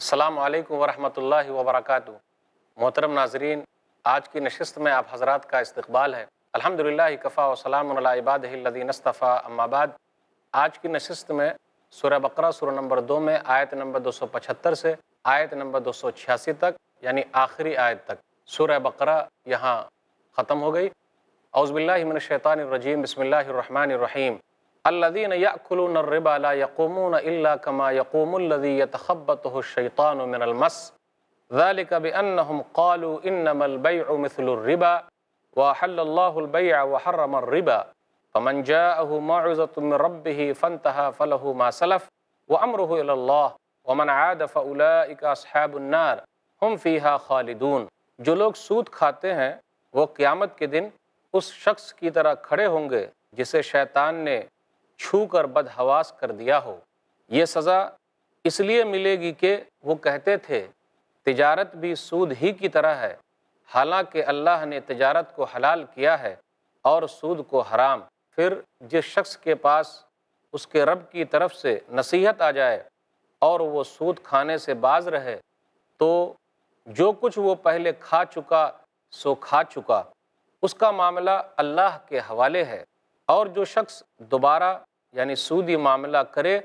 السلام علیکم ورحمۃ اللہ وبرکاتہ محترم ناظرین آج کی نشست میں آپ حضرات کا استقبال ہے الحمد للہ کفاء و سلام اللہ اباد اما بعد آج کی نشست میں سورہ بقرہ سورہ نمبر دو میں آیت نمبر دو سو پچہتر سے آیت نمبر دو سو چھیاسی تک یعنی آخری آیت تک سورہ بقرہ یہاں ختم ہو گئی اعوذ باللہ من الشیطان الرجیم بسم اللہ الرحمن الرحیم الذين الربا الربا الربا لا يقومون كما يقوم الذي يتخبطه الشيطان من من المس ذلك قالوا البيع البيع مثل وحل الله الله وحرم فمن جاءه ربه فانتهى فله ما سلف ومن عاد کماس ماصلف النار هم فيها خالدون جو لوگ سود کھاتے ہیں وہ قیامت کے دن اس شخص کی طرح کھڑے ہوں گے جسے شیطان نے چھو کر بدحواس کر دیا ہو یہ سزا اس لیے ملے گی کہ وہ کہتے تھے تجارت بھی سود ہی کی طرح ہے حالانکہ اللہ نے تجارت کو حلال کیا ہے اور سود کو حرام پھر جس شخص کے پاس اس کے رب کی طرف سے نصیحت آ جائے اور وہ سود کھانے سے باز رہے تو جو کچھ وہ پہلے کھا چکا سو کھا چکا اس کا معاملہ اللہ کے حوالے ہے اور جو شخص دوبارہ یعنی سودی معاملہ کرے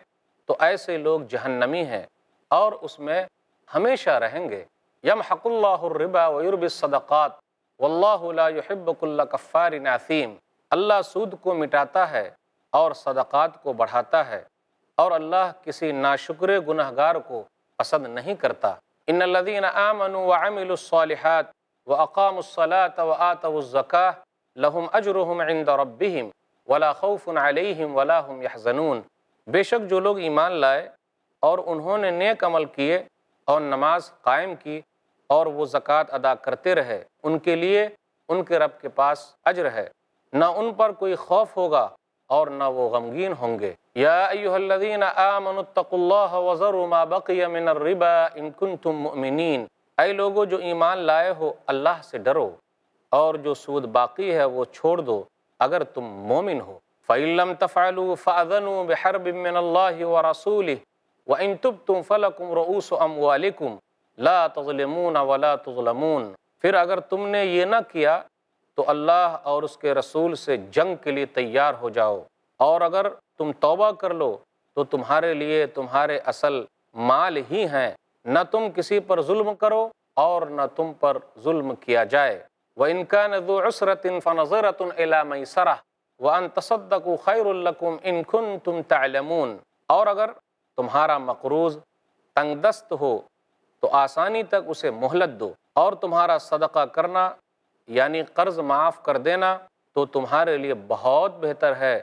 تو ایسے لوگ جہنمی ہیں اور اس میں ہمیشہ رہیں گے یم حق اللہ الربا ویرب الصدقات واللہ لا یحب کل کفار ناثیم اللہ سود کو مٹاتا ہے اور صدقات کو بڑھاتا ہے اور اللہ کسی ناشکر گناہگار کو پسند نہیں کرتا ان الذین آمنوا وعملوا الصالحات وَأَقَامُوا الصَّلَاةَ وَآتَوُوا الزَّكَاةَ لَهُمْ أَجْرُهُمْ عِنْدَ رَبِّهِمْ ولا خَوْفٌ علیہم وَلَا هُمْ يَحْزَنُونَ بے شک جو لوگ ایمان لائے اور انہوں نے نیک عمل کیے اور نماز قائم کی اور وہ زکوٰۃ ادا کرتے رہے ان کے لیے ان کے رب کے پاس عجر ہے نہ ان پر کوئی خوف ہوگا اور نہ وہ غمگین ہوں گے یا الذین آمنوا اتقوا اللہ ما بقی من الربا ان کنتم مؤمنین اے لوگوں جو ایمان لائے ہو اللہ سے ڈرو اور جو سود باقی ہے وہ چھوڑ دو اگر تم مومن ہو فَإِلَّمْ تَفْعَلُوا فَأَذَنُوا بِحَرْبٍ مِّنَ اللَّهِ وَرَسُولِهِ وَإِنْ تُبْتُمْ فَلَكُمْ رَؤُوسُ أَمْوَالِكُمْ لَا تَظْلِمُونَ وَلَا تُظْلَمُونَ پھر اگر تم نے یہ نہ کیا تو اللہ اور اس کے رسول سے جنگ کے لیے تیار ہو جاؤ اور اگر تم توبہ کر لو تو تمہارے لیے تمہارے اصل مال ہی ہیں نہ تم کسی پر ظلم کرو اور نہ تم پر ظلم کیا جائے وَإِن كَانَ ذُو عُسْرَةٍ فَنَظِرَةٌ إِلَى مَيْسَرَةٌ وَأَن تَصَدَّقُوا خَيْرٌ لَكُمْ إِن كُنْتُمْ تَعْلَمُونَ اور اگر تمہارا مقروض تنگ دست ہو تو آسانی تک اسے محلت دو اور تمہارا صدقہ کرنا یعنی قرض معاف کر دینا تو تمہارے لئے بہت بہتر ہے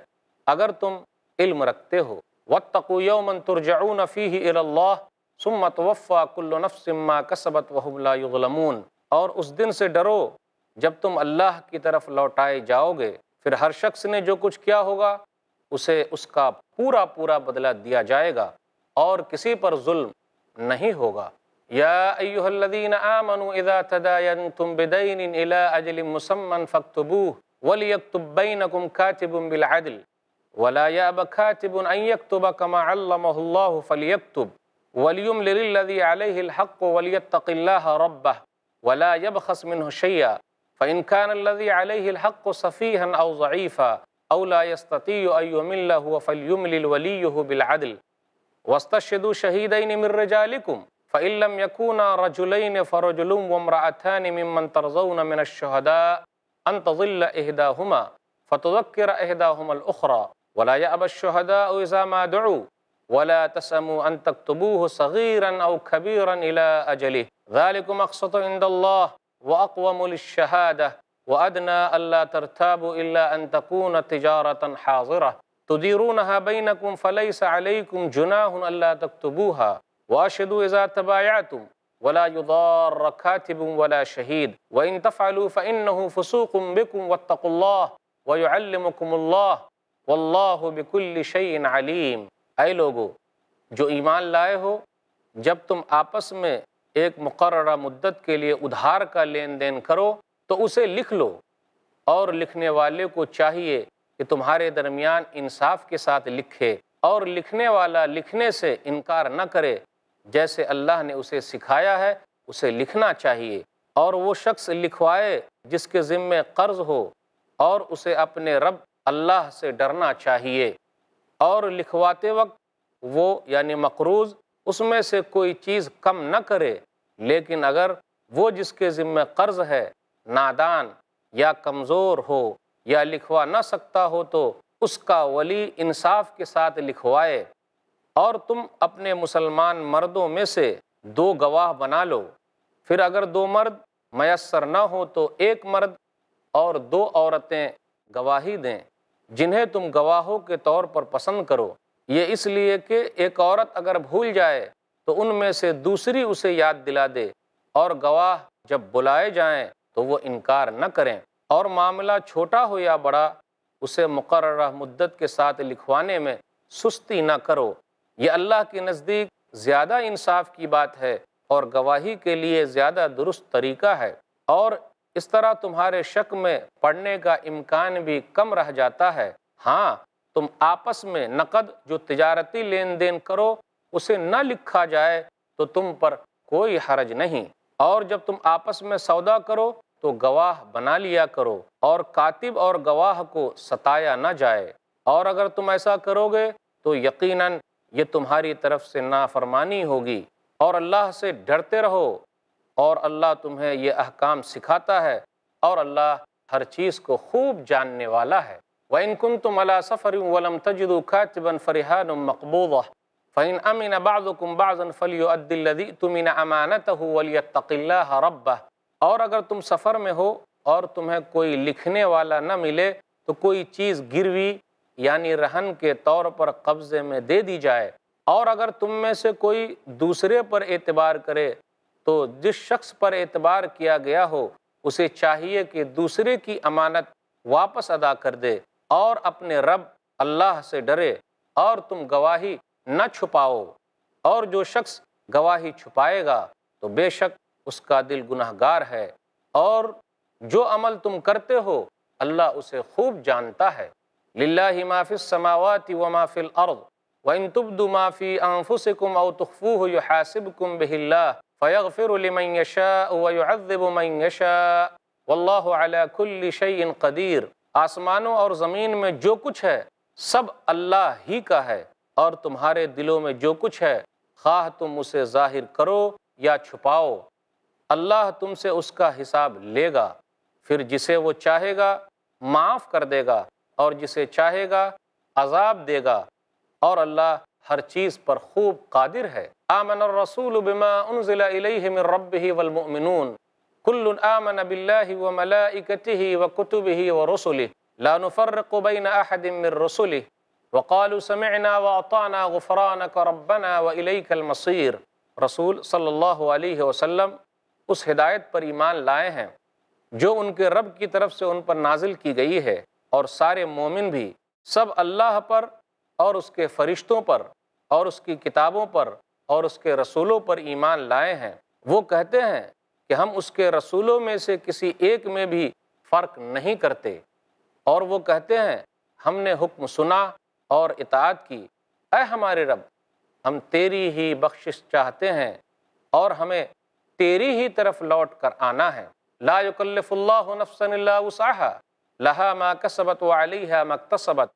اگر تم علم رکھتے ہو وَاتَّقُوا يَوْمًا تُرْجَعُونَ فِيهِ إِلَى اللَّهِ ثُمَّ تُوَفَّى كُلُّ نَفْسٍ مَّا كَسَبَتْ وَهُمْ لَا يُغْلَمُونَ اور اس دن سے ڈرو جب تم اللہ کی طرف لوٹائے جاؤ گے پھر ہر شخص نے جو کچھ کیا ہوگا اسے اس کا پورا پورا بدلہ دیا جائے گا اور کسی پر ظلم نہیں ہوگا یا ایوہ الذین آمنوا اذا تداینتم بدین الى اجل مسمن فاکتبوه وليکتب بینکم کاتب بالعدل ولا یاب کاتب ان یکتب کما علمہ اللہ فلیکتب ولیملل الذی علیہ الحق ولیتق اللہ ربہ ولا یبخص منہ شیعہ فإن كان الذي عليه الحق سفيها أو ضعيفا أو لا يستطيع أن يمله فليملل وليه بالعدل واستشهدوا شهيدين من رجالكم فإن لم يكونا رجلين فرجل وامرأتان ممن ترضون من الشهداء أن تظل إحداهما فتذكر إحداهما الأخرى ولا يأبى الشهداء إذا ما دعوا ولا تسأموا أن تكتبوه صغيرا أو كبيرا إلى أجله ذلكم أقسط عند الله وأقوم للشهادة وأدنى ألا ترتابوا إلا أن تكون تجارة حاضرة تديرونها بينكم فليس عليكم جناه ألا تكتبوها وأشهدوا إذا تبايعتم ولا يضار كاتب ولا شهيد وإن تفعلوا فإنه فسوق بكم واتقوا الله ويعلمكم الله والله بكل شيء عليم أي لوگو جو إيمان لائے ہو جب تم آپس میں ایک مقررہ مدت کے لیے ادھار کا لین دین کرو تو اسے لکھ لو اور لکھنے والے کو چاہیے کہ تمہارے درمیان انصاف کے ساتھ لکھے اور لکھنے والا لکھنے سے انکار نہ کرے جیسے اللہ نے اسے سکھایا ہے اسے لکھنا چاہیے اور وہ شخص لکھوائے جس کے ذمے قرض ہو اور اسے اپنے رب اللہ سے ڈرنا چاہیے اور لکھواتے وقت وہ یعنی مقروض اس میں سے کوئی چیز کم نہ کرے لیکن اگر وہ جس کے ذمہ قرض ہے نادان یا کمزور ہو یا لکھوا نہ سکتا ہو تو اس کا ولی انصاف کے ساتھ لکھوائے اور تم اپنے مسلمان مردوں میں سے دو گواہ بنا لو پھر اگر دو مرد میسر نہ ہو تو ایک مرد اور دو عورتیں گواہی دیں جنہیں تم گواہوں کے طور پر پسند کرو یہ اس لیے کہ ایک عورت اگر بھول جائے تو ان میں سے دوسری اسے یاد دلا دے اور گواہ جب بلائے جائیں تو وہ انکار نہ کریں اور معاملہ چھوٹا ہو یا بڑا اسے مقررہ مدت کے ساتھ لکھوانے میں سستی نہ کرو یہ اللہ کے نزدیک زیادہ انصاف کی بات ہے اور گواہی کے لیے زیادہ درست طریقہ ہے اور اس طرح تمہارے شک میں پڑھنے کا امکان بھی کم رہ جاتا ہے ہاں تم آپس میں نقد جو تجارتی لین دین کرو اسے نہ لکھا جائے تو تم پر کوئی حرج نہیں اور جب تم آپس میں سودا کرو تو گواہ بنا لیا کرو اور کاتب اور گواہ کو ستایا نہ جائے اور اگر تم ایسا کرو گے تو یقیناً یہ تمہاری طرف سے نافرمانی ہوگی اور اللہ سے ڈرتے رہو اور اللہ تمہیں یہ احکام سکھاتا ہے اور اللہ ہر چیز کو خوب جاننے والا ہے وَإِن كُنْتُمْ عَلَى سَفَرٍ وَلَمْ تَجِدُوا كَاتِبًا فَرِهَانٌ مَقْبُوضَةٌ فَإِنْ أَمِنَ بَعْضُكُمْ بَعْضًا فَلْيُؤَدِّ الَّذِي اؤْتُمِنَ أَمَانَتَهُ وَلْيَتَّقِ اللَّهَ رَبَّهُ اور اگر تم سفر میں ہو اور تمہیں کوئی لکھنے والا نہ ملے تو کوئی چیز گروی یعنی رہن کے طور پر قبضے میں دے دی جائے اور اگر تم میں سے کوئی دوسرے پر اعتبار کرے تو جس شخص پر اعتبار کیا گیا ہو اسے چاہیے کہ دوسرے کی امانت واپس ادا کر دے اور اپنے رب اللہ سے ڈرے اور تم گواہی نہ چھپاؤ اور جو شخص گواہی چھپائے گا تو بے شک اس کا دل گناہگار ہے اور جو عمل تم کرتے ہو اللہ اسے خوب جانتا ہے لِلَّهِ مَا فِي السَّمَاوَاتِ وَمَا فِي الْأَرْضِ وَإِن تُبْدُ مَا فِي أَنفُسِكُمْ أَوْ تُخْفُوهُ يُحَاسِبْكُمْ بِهِ اللَّهِ فَيَغْفِرُ لِمَنْ يَشَاءُ وَيُعَذِّبُ مَنْ يَشَاءُ وَاللَّهُ عَلَى كُلِّ شَيْءٍ قَدِيرٌ آسمانوں اور زمین میں جو کچھ ہے سب اللہ ہی کا ہے اور تمہارے دلوں میں جو کچھ ہے خواہ تم اسے ظاہر کرو یا چھپاؤ اللہ تم سے اس کا حساب لے گا پھر جسے وہ چاہے گا معاف کر دے گا اور جسے چاہے گا عذاب دے گا اور اللہ ہر چیز پر خوب قادر ہے آمن الرسول بما انزل الیہ من ربہ والمؤمنون کل آمن باللہ و و کتبہ و رسولہ لا نفر قبین وقالم غفرانک ربنا و نلکھ المصیر رسول صلی اللہ علیہ وسلم اس ہدایت پر ایمان لائے ہیں جو ان کے رب کی طرف سے ان پر نازل کی گئی ہے اور سارے مومن بھی سب اللہ پر اور اس کے فرشتوں پر اور اس کی کتابوں پر اور اس کے رسولوں پر ایمان لائے ہیں وہ کہتے ہیں کہ ہم اس کے رسولوں میں سے کسی ایک میں بھی فرق نہیں کرتے اور وہ کہتے ہیں ہم نے حکم سنا اور اطاعت کی اے ہمارے رب ہم تیری ہی بخشش چاہتے ہیں اور ہمیں تیری ہی طرف لوٹ کر آنا ہے لا یکلف اللہ نفسا الا وسعها لها ما کسبت وعلیها ما اکتسبت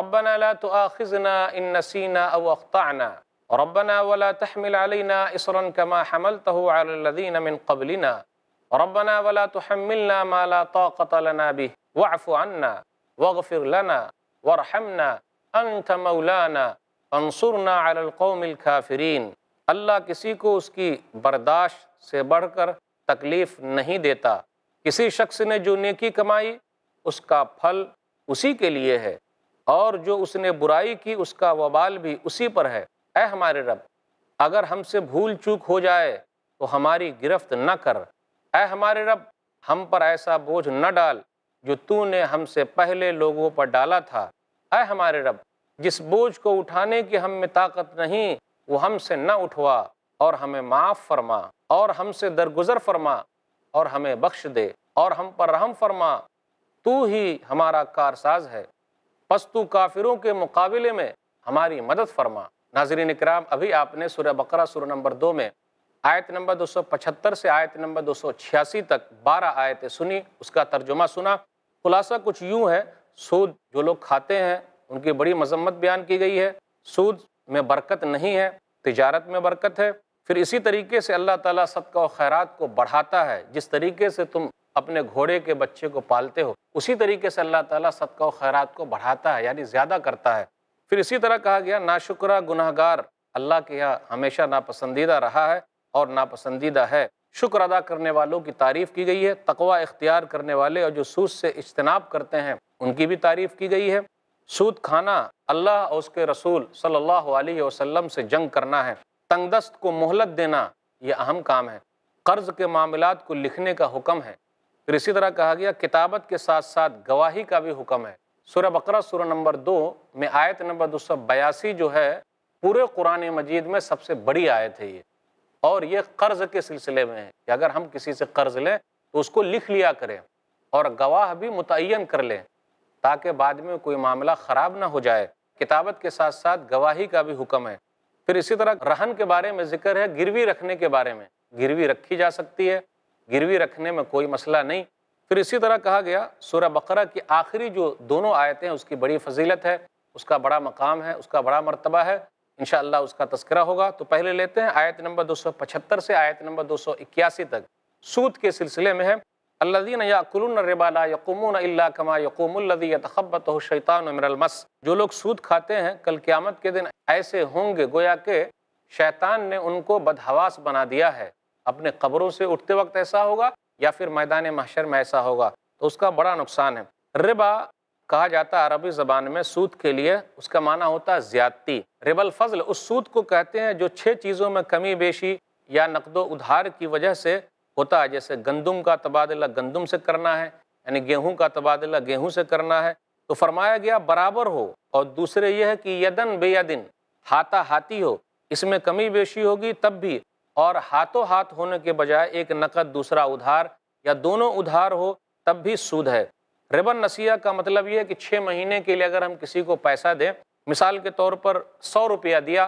ربنا لا تؤاخذنا ان نسینا او اخطعنا ربنا ولا تحمل علينا اصرا كما حملته على الذين من قبلنا ربنا ولا تحملنا ما لا طاقة لنا به واعف عنا واغفر لنا وارحمنا انت مولانا انصرنا على القوم الكافرين اللہ کسی کو اس کی برداشت سے بڑھ کر تکلیف نہیں دیتا کسی شخص نے جو نیکی کمائی اس کا پھل اسی کے لیے ہے اور جو اس نے برائی کی اس کا وبال بھی اسی پر ہے اے ہمارے رب اگر ہم سے بھول چوک ہو جائے تو ہماری گرفت نہ کر اے ہمارے رب ہم پر ایسا بوجھ نہ ڈال جو تو نے ہم سے پہلے لوگوں پر ڈالا تھا اے ہمارے رب جس بوجھ کو اٹھانے کی ہم میں طاقت نہیں وہ ہم سے نہ اٹھوا اور ہمیں معاف فرما اور ہم سے درگزر فرما اور ہمیں بخش دے اور ہم پر رحم فرما تو ہی ہمارا کارساز ہے پس تو کافروں کے مقابلے میں ہماری مدد فرما ناظرین اکرام ابھی آپ نے سورہ بقرہ سورہ نمبر دو میں آیت نمبر دو سو پچھتر سے آیت نمبر دو سو چھیاسی تک بارہ آیتیں سنی اس کا ترجمہ سنا خلاصہ کچھ یوں ہے سود جو لوگ کھاتے ہیں ان کی بڑی مذمت بیان کی گئی ہے سود میں برکت نہیں ہے تجارت میں برکت ہے پھر اسی طریقے سے اللہ تعالیٰ صدقہ و خیرات کو بڑھاتا ہے جس طریقے سے تم اپنے گھوڑے کے بچے کو پالتے ہو اسی طریقے سے اللہ تعالیٰ صدقہ و خیرات کو بڑھاتا ہے یعنی زیادہ کرتا ہے پھر اسی طرح کہا گیا ناشکرہ گناہگار گناہ گار اللہ کے یہاں ہمیشہ ناپسندیدہ رہا ہے اور ناپسندیدہ ہے شکر ادا کرنے والوں کی تعریف کی گئی ہے تقوی اختیار کرنے والے اور جو سود سے اجتناب کرتے ہیں ان کی بھی تعریف کی گئی ہے سود کھانا اللہ اور اس کے رسول صلی اللہ علیہ وسلم سے جنگ کرنا ہے تنگ دست کو مہلت دینا یہ اہم کام ہے قرض کے معاملات کو لکھنے کا حکم ہے پھر اسی طرح کہا گیا کتابت کے ساتھ ساتھ گواہی کا بھی حکم ہے سورہ بقرہ سورہ نمبر دو میں آیت نمبر دو سو بیاسی جو ہے پورے قرآن مجید میں سب سے بڑی آیت ہے یہ اور یہ قرض کے سلسلے میں ہے کہ اگر ہم کسی سے قرض لیں تو اس کو لکھ لیا کریں اور گواہ بھی متعین کر لیں تاکہ بعد میں کوئی معاملہ خراب نہ ہو جائے کتابت کے ساتھ ساتھ گواہی کا بھی حکم ہے پھر اسی طرح رہن کے بارے میں ذکر ہے گروی رکھنے کے بارے میں گروی رکھی جا سکتی ہے گروی رکھنے میں کوئی مسئلہ نہیں پھر اسی طرح کہا گیا سورہ بقرہ کی آخری جو دونوں آیتیں اس کی بڑی فضیلت ہے اس کا بڑا مقام ہے اس کا بڑا مرتبہ ہے انشاءاللہ اس کا تذکرہ ہوگا تو پہلے لیتے ہیں آیت نمبر دو سو پچھتر سے آیت نمبر دو سو اکیاسی تک سود کے سلسلے میں ہے ہیں الدین یا قلون ربانہ یقوم الما یقوم من المس جو لوگ سود کھاتے ہیں کل قیامت کے دن ایسے ہوں گے گویا کہ شیطان نے ان کو بدحواس بنا دیا ہے اپنے قبروں سے اٹھتے وقت ایسا ہوگا یا پھر میدان محشر میں ایسا ہوگا تو اس کا بڑا نقصان ہے ربا کہا جاتا ہے عربی زبان میں سود کے لیے اس کا معنی ہوتا ہے زیادتی رب الفضل اس سود کو کہتے ہیں جو چھ چیزوں میں کمی بیشی یا نقد و ادھار کی وجہ سے ہوتا ہے جیسے گندم کا تبادلہ گندم سے کرنا ہے یعنی گیہوں کا تبادلہ گیہوں سے کرنا ہے تو فرمایا گیا برابر ہو اور دوسرے یہ ہے کہ یدن بے یدن ہاتھا ہاتھی ہو اس میں کمی بیشی ہوگی تب بھی اور ہاتھوں ہاتھ ہونے کے بجائے ایک نقد دوسرا ادھار یا دونوں ادھار ہو تب بھی سود ہے ربن نسیہ کا مطلب یہ ہے کہ چھ مہینے کے لیے اگر ہم کسی کو پیسہ دیں مثال کے طور پر سو روپیہ دیا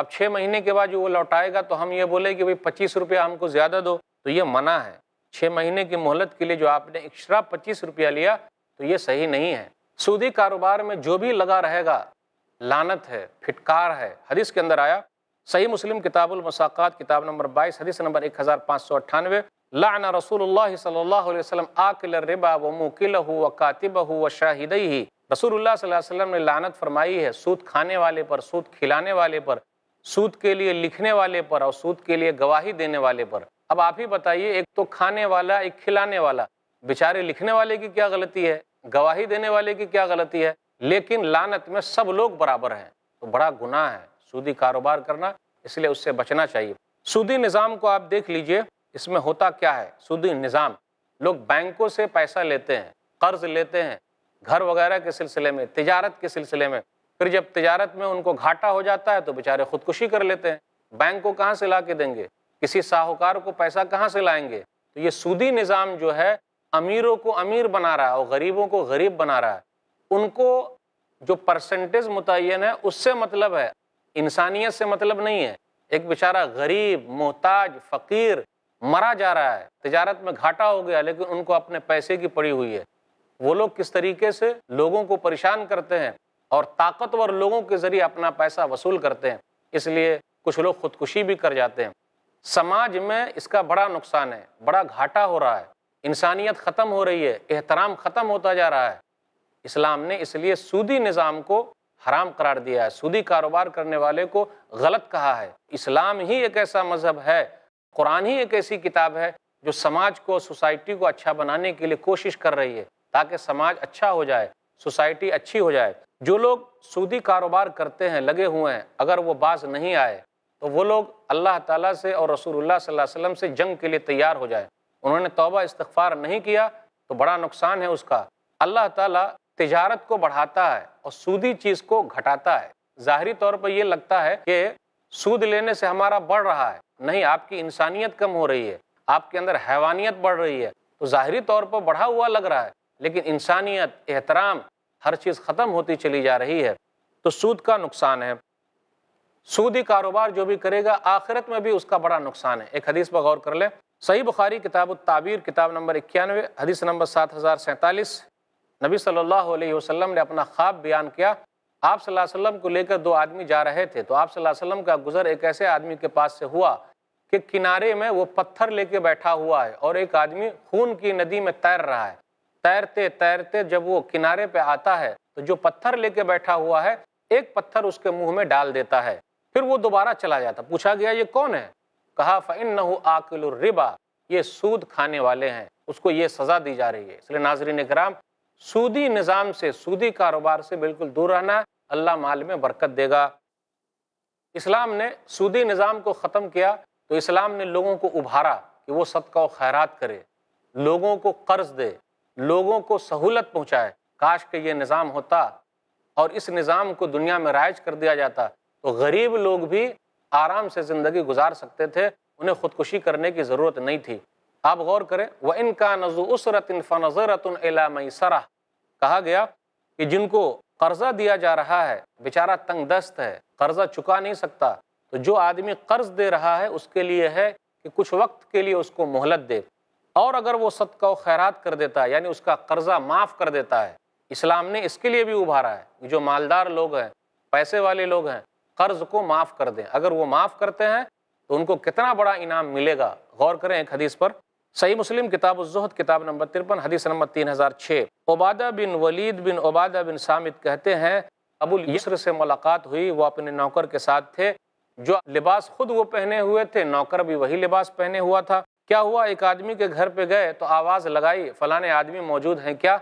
اب چھ مہینے کے بعد جو وہ لوٹائے گا تو ہم یہ بولے کہ بھائی پچیس روپیہ ہم کو زیادہ دو تو یہ منع ہے چھ مہینے کی مہلت کے لیے جو آپ نے ایکسٹرا پچیس روپیہ لیا تو یہ صحیح نہیں ہے سودی کاروبار میں جو بھی لگا رہے گا لانت ہے پھٹکار ہے حدیث کے اندر آیا صحیح مسلم کتاب المساقات کتاب نمبر بائیس حدیث نمبر ایک ہزار پانچ سو اٹھانوے لعن رسول اللہ صلی اللہ علیہ وسلم آکل ربا و موکلہ و کاتبہ و شاہدہی رسول اللہ صلی اللہ علیہ وسلم نے لعنت فرمائی ہے سود کھانے والے پر سود کھلانے والے پر سود کے لیے لکھنے والے پر اور سود کے لیے گواہی دینے والے پر اب آپ ہی بتائیے ایک تو کھانے والا ایک کھلانے والا بیچارے لکھنے والے کی کیا غلطی ہے گواہی دینے والے کی کیا غلطی ہے لیکن لعنت میں سب لوگ برابر ہیں تو بڑا گناہ ہے سودی کاروبار کرنا اس لیے اس سے بچنا چاہیے سودی نظام کو آپ دیکھ لیجئے اس میں ہوتا کیا ہے سودی نظام لوگ بینکوں سے پیسہ لیتے ہیں قرض لیتے ہیں گھر وغیرہ کے سلسلے میں تجارت کے سلسلے میں پھر جب تجارت میں ان کو گھاٹا ہو جاتا ہے تو بیچارے خودکشی کر لیتے ہیں بینک کو کہاں سے لا کے دیں گے کسی ساہوکار کو پیسہ کہاں سے لائیں گے تو یہ سودی نظام جو ہے امیروں کو امیر بنا رہا ہے اور غریبوں کو غریب بنا رہا ہے ان کو جو پرسنٹیج متعین ہے اس سے مطلب ہے انسانیت سے مطلب نہیں ہے ایک بیچارہ غریب محتاج فقیر مرا جا رہا ہے تجارت میں گھاٹا ہو گیا لیکن ان کو اپنے پیسے کی پڑی ہوئی ہے وہ لوگ کس طریقے سے لوگوں کو پریشان کرتے ہیں اور طاقتور لوگوں کے ذریعے اپنا پیسہ وصول کرتے ہیں اس لیے کچھ لوگ خودکشی بھی کر جاتے ہیں سماج میں اس کا بڑا نقصان ہے بڑا گھاٹا ہو رہا ہے انسانیت ختم ہو رہی ہے احترام ختم ہوتا جا رہا ہے اسلام نے اس لیے سودی نظام کو حرام قرار دیا ہے سودی کاروبار کرنے والے کو غلط کہا ہے اسلام ہی ایک ایسا مذہب ہے قرآن ہی ایک ایسی کتاب ہے جو سماج کو سوسائٹی کو اچھا بنانے کے لیے کوشش کر رہی ہے تاکہ سماج اچھا ہو جائے سوسائٹی اچھی ہو جائے جو لوگ سودی کاروبار کرتے ہیں لگے ہوئے ہیں اگر وہ باز نہیں آئے تو وہ لوگ اللہ تعالیٰ سے اور رسول اللہ صلی اللہ علیہ وسلم سے جنگ کے لیے تیار ہو جائے انہوں نے توبہ استغفار نہیں کیا تو بڑا نقصان ہے اس کا اللہ تعالیٰ تجارت کو بڑھاتا ہے اور سودی چیز کو گھٹاتا ہے ظاہری طور پر یہ لگتا ہے کہ سود لینے سے ہمارا بڑھ رہا ہے نہیں آپ کی انسانیت کم ہو رہی ہے آپ کے اندر حیوانیت بڑھ رہی ہے تو ظاہری طور پر بڑھا ہوا لگ رہا ہے لیکن انسانیت احترام ہر چیز ختم ہوتی چلی جا رہی ہے تو سود کا نقصان ہے سودی کاروبار جو بھی کرے گا آخرت میں بھی اس کا بڑا نقصان ہے ایک حدیث پر غور کر لیں صحیح بخاری کتاب التعبیر کتاب نمبر اکیانوے حدیث نمبر سات ہزار سینتالیس نبی صلی اللہ علیہ وسلم نے اپنا خواب بیان کیا آپ صلی اللہ علیہ وسلم کو لے کر دو آدمی جا رہے تھے تو آپ صلی اللہ علیہ وسلم کا گزر ایک ایسے آدمی کے پاس سے ہوا کہ کنارے میں وہ پتھر لے کے بیٹھا ہوا ہے اور ایک آدمی خون کی ندی میں تیر رہا ہے تیرتے تیرتے جب وہ کنارے پہ آتا ہے تو جو پتھر لے کے بیٹھا ہوا ہے ایک پتھر اس کے منہ میں ڈال دیتا ہے پھر وہ دوبارہ چلا جاتا پوچھا گیا یہ کون ہے کہا فن آکل الرِّبَا یہ سود کھانے والے ہیں اس کو یہ سزا دی جا رہی ہے اس لیے ناظرین اکرام سودی نظام سے سودی کاروبار سے بالکل دور رہنا ہے اللہ مال میں برکت دے گا اسلام نے سودی نظام کو ختم کیا تو اسلام نے لوگوں کو ابھارا کہ وہ صدقہ و خیرات کرے لوگوں کو قرض دے لوگوں کو سہولت پہنچائے کاش کہ یہ نظام ہوتا اور اس نظام کو دنیا میں رائج کر دیا جاتا تو غریب لوگ بھی آرام سے زندگی گزار سکتے تھے انہیں خودکشی کرنے کی ضرورت نہیں تھی آپ غور کریں وہ ان کا نزو اسرت رتنفنظرت العلام کہا گیا کہ جن کو قرضہ دیا جا رہا ہے بیچارہ تنگ دست ہے قرضہ چکا نہیں سکتا تو جو آدمی قرض دے رہا ہے اس کے لیے ہے کہ کچھ وقت کے لیے اس کو مہلت دے اور اگر وہ صدقہ و خیرات کر دیتا ہے یعنی اس کا قرضہ معاف کر دیتا ہے اسلام نے اس کے لیے بھی ابھارا ہے جو مالدار لوگ ہیں پیسے والے لوگ ہیں قرض کو معاف کر دیں اگر وہ معاف کرتے ہیں تو ان کو کتنا بڑا انعام ملے گا غور کریں ایک حدیث پر صحیح مسلم کتاب الزہد کتاب نمبر ترپن حدیث نمبر تین ہزار چھ عبادہ بن ولید بن عبادہ بن سامد کہتے ہیں ابو الیسر سے ملاقات ہوئی وہ اپنے نوکر کے ساتھ تھے جو لباس خود وہ پہنے ہوئے تھے نوکر بھی وہی لباس پہنے ہوا تھا کیا ہوا ایک آدمی کے گھر پہ گئے تو آواز لگائی فلاں آدمی موجود ہیں کیا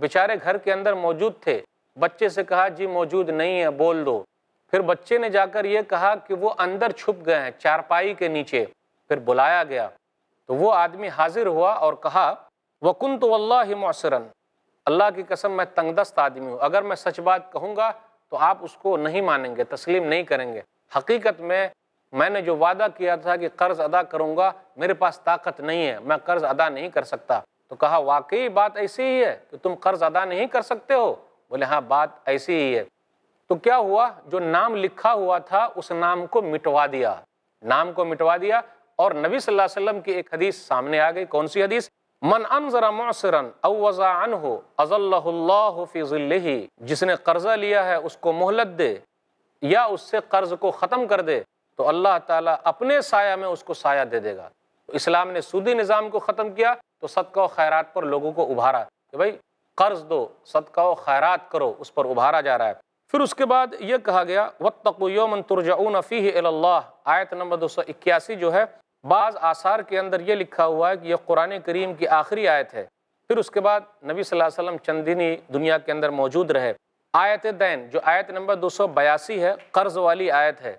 بچارے گھر کے اندر موجود تھے بچے سے کہا جی موجود نہیں ہے بول دو پھر بچے نے جا کر یہ کہا کہ وہ اندر چھپ گئے ہیں چارپائی کے نیچے پھر بلایا گیا تو وہ آدمی حاضر ہوا اور کہا وَكُنْتُ وَاللَّهِ تو اللہ اللہ کی قسم میں تنگ دست آدمی ہوں اگر میں سچ بات کہوں گا تو آپ اس کو نہیں مانیں گے تسلیم نہیں کریں گے حقیقت میں میں نے جو وعدہ کیا تھا کہ قرض ادا کروں گا میرے پاس طاقت نہیں ہے میں قرض ادا نہیں کر سکتا تو کہا واقعی بات ایسی ہی ہے کہ تم قرض ادا نہیں کر سکتے ہو بولے ہاں بات ایسی ہی ہے تو کیا ہوا جو نام لکھا ہوا تھا اس نام کو مٹوا دیا نام کو مٹوا دیا اور نبی صلی اللہ علیہ وسلم کی ایک حدیث سامنے آگئی کون سی حدیث من انظر معصرا او وضع عنہ ازلہ اللہ فی ظلہ جس نے قرضہ لیا ہے اس کو محلت دے یا اس سے قرض کو ختم کر دے تو اللہ تعالیٰ اپنے سایہ میں اس کو سایہ دے دے گا اسلام نے سودی نظام کو ختم کیا تو صدقہ و خیرات پر لوگوں کو اُبھارا کہ بھئی قرض دو صدقہ و خیرات کرو اس پر اُبھارا جا رہا ہے پھر اس کے بعد یہ کہا گیا وَاتَّقُوا يَوْمَن تُرْجَعُونَ فِيهِ إِلَى اللَّهِ آیت نمبر اکیاسی جو ہے بعض آثار کے اندر یہ لکھا ہوا ہے کہ یہ قرآن کریم کی آخری آیت ہے پھر اس کے بعد نبی صلی اللہ علیہ وسلم چندینی دنیا کے اندر موجود رہے آیت دین جو آیت نمبر دو سو بیاسی ہے قرض والی آیت ہے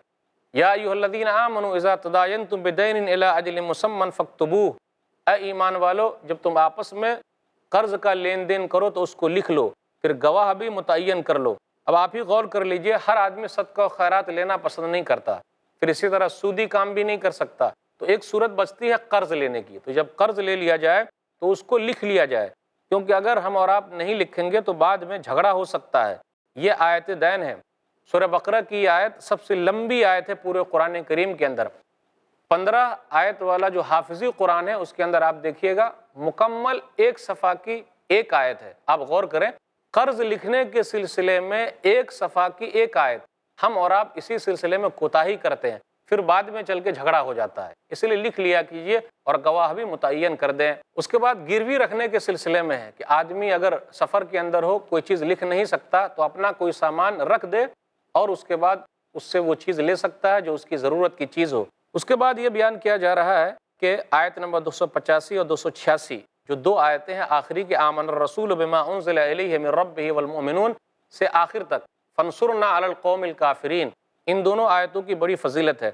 یا ایوہ الذین آمنوا اذا تداینتم بدین الى اجل مسمن فقتبو اے ایمان والو جب تم آپس میں قرض کا لین دین کرو تو اس کو لکھ لو پھر گواہ بھی متعین کر لو اب آپ ہی غور کر لیجئے ہر آدمی صدقہ و خیرات لینا پسند نہیں کرتا پھر اسی طرح سودی کام بھی نہیں کر سکتا تو ایک صورت بچتی ہے قرض لینے کی تو جب قرض لے لیا جائے تو اس کو لکھ لیا جائے کیونکہ اگر ہم اور آپ نہیں لکھیں گے تو بعد میں جھگڑا ہو سکتا ہے یہ آیت دین ہے سورہ بقرہ کی آیت سب سے لمبی آیت ہے پورے قرآن کریم کے اندر پندرہ آیت والا جو حافظی قرآن ہے اس کے اندر آپ دیکھیے گا مکمل ایک صفحہ کی ایک آیت ہے آپ غور کریں قرض لکھنے کے سلسلے میں ایک صفحہ کی ایک آیت ہم اور آپ اسی سلسلے میں کوتاہی کرتے ہیں پھر بعد میں چل کے جھگڑا ہو جاتا ہے اس لیے لکھ لیا کیجئے اور گواہ بھی متعین کر دیں اس کے بعد گروی رکھنے کے سلسلے میں ہے کہ آدمی اگر سفر کے اندر ہو کوئی چیز لکھ نہیں سکتا تو اپنا کوئی سامان رکھ دے اور اس کے بعد اس سے وہ چیز لے سکتا ہے جو اس کی ضرورت کی چیز ہو اس کے بعد یہ بیان کیا جا رہا ہے کہ آیت نمبر دو سو پچاسی اور دو سو چھیاسی جو دو آیتیں ہیں آخری کے آمن الرسول بما انزل علیہ من والمؤمنون سے آخر تک علی القوم ان دونوں آیتوں کی بڑی فضیلت ہے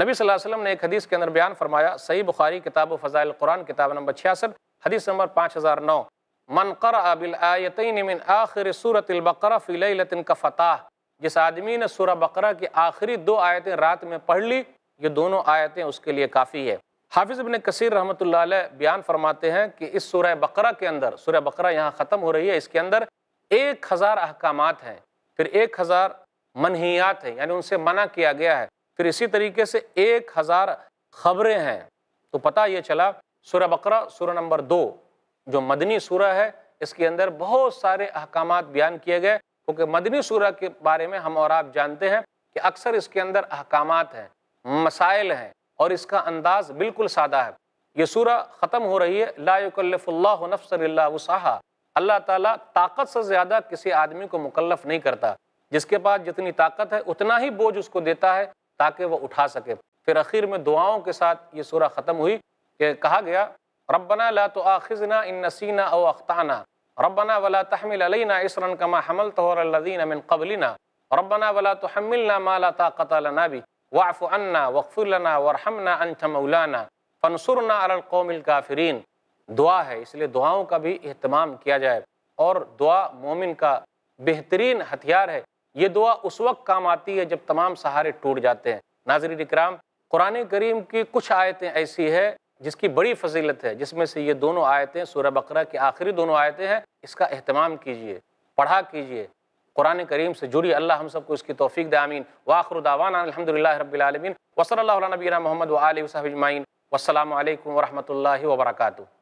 نبی صلی اللہ علیہ وسلم نے ایک حدیث کے اندر بیان فرمایا صحیح بخاری کتاب و فضائل قرآن کتاب نمبر 66 حدیث نمبر 5009 من قرآ بالآیتین من آخر آخر البقرہ فی لیلت کا فتح جس آدمی نے سورہ بقرہ کی آخری دو آیتیں رات میں پڑھ لی یہ دونوں آیتیں اس کے لیے کافی ہے حافظ ابن کثیر رحمۃ اللہ علیہ بیان فرماتے ہیں کہ اس سورہ بقرہ کے اندر سورہ بقرہ یہاں ختم ہو رہی ہے اس کے اندر ایک ہزار احکامات ہیں پھر ایک ہزار منحیات ہیں یعنی ان سے منع کیا گیا ہے پھر اسی طریقے سے ایک ہزار خبریں ہیں تو پتا یہ چلا سورہ بقرہ سورہ نمبر دو جو مدنی سورہ ہے اس کے اندر بہت سارے احکامات بیان کیے گئے کیونکہ مدنی سورہ کے بارے میں ہم اور آپ جانتے ہیں کہ اکثر اس کے اندر احکامات ہیں مسائل ہیں اور اس کا انداز بالکل سادہ ہے یہ سورہ ختم ہو رہی ہے لا یکلف اللہ نفس اللہ صاحب اللہ تعالیٰ طاقت سے زیادہ کسی آدمی کو مکلف نہیں کرتا جس کے پاس جتنی طاقت ہے اتنا ہی بوجھ اس کو دیتا ہے تاکہ وہ اٹھا سکے پھر اخیر میں دعاؤں کے ساتھ یہ سورہ ختم ہوئی کہ کہا گیا ربنا لا تؤاخذنا ان نسینا او اختانا ربنا ولا تحمل علینا اسرا کما حمل تحر من قبلنا ربنا ولا تحملنا ما لا طاقت لنا واف اننا عنا النا لنا نہ انت مولانا اولانا علی القوم الكافرین دعا ہے اس لیے دعاؤں کا بھی اہتمام کیا جائے اور دعا مومن کا بہترین ہتھیار ہے یہ دعا اس وقت کام آتی ہے جب تمام سہارے ٹوٹ جاتے ہیں ناظرین اکرام قرآن کریم کی کچھ آیتیں ایسی ہیں جس کی بڑی فضیلت ہے جس میں سے یہ دونوں آیتیں سورہ بقرہ کی آخری دونوں آیتیں ہیں اس کا اہتمام کیجئے پڑھا کیجئے قرآن کریم سے جڑی اللہ ہم سب کو اس کی توفیق آمین واخر دعوانا الحمدللہ رب العالمین وصل اللہ علیہ نبینا محمد و علیہ وسلم اجمعین والسلام علیکم ورحمۃ اللہ وبرکاتہ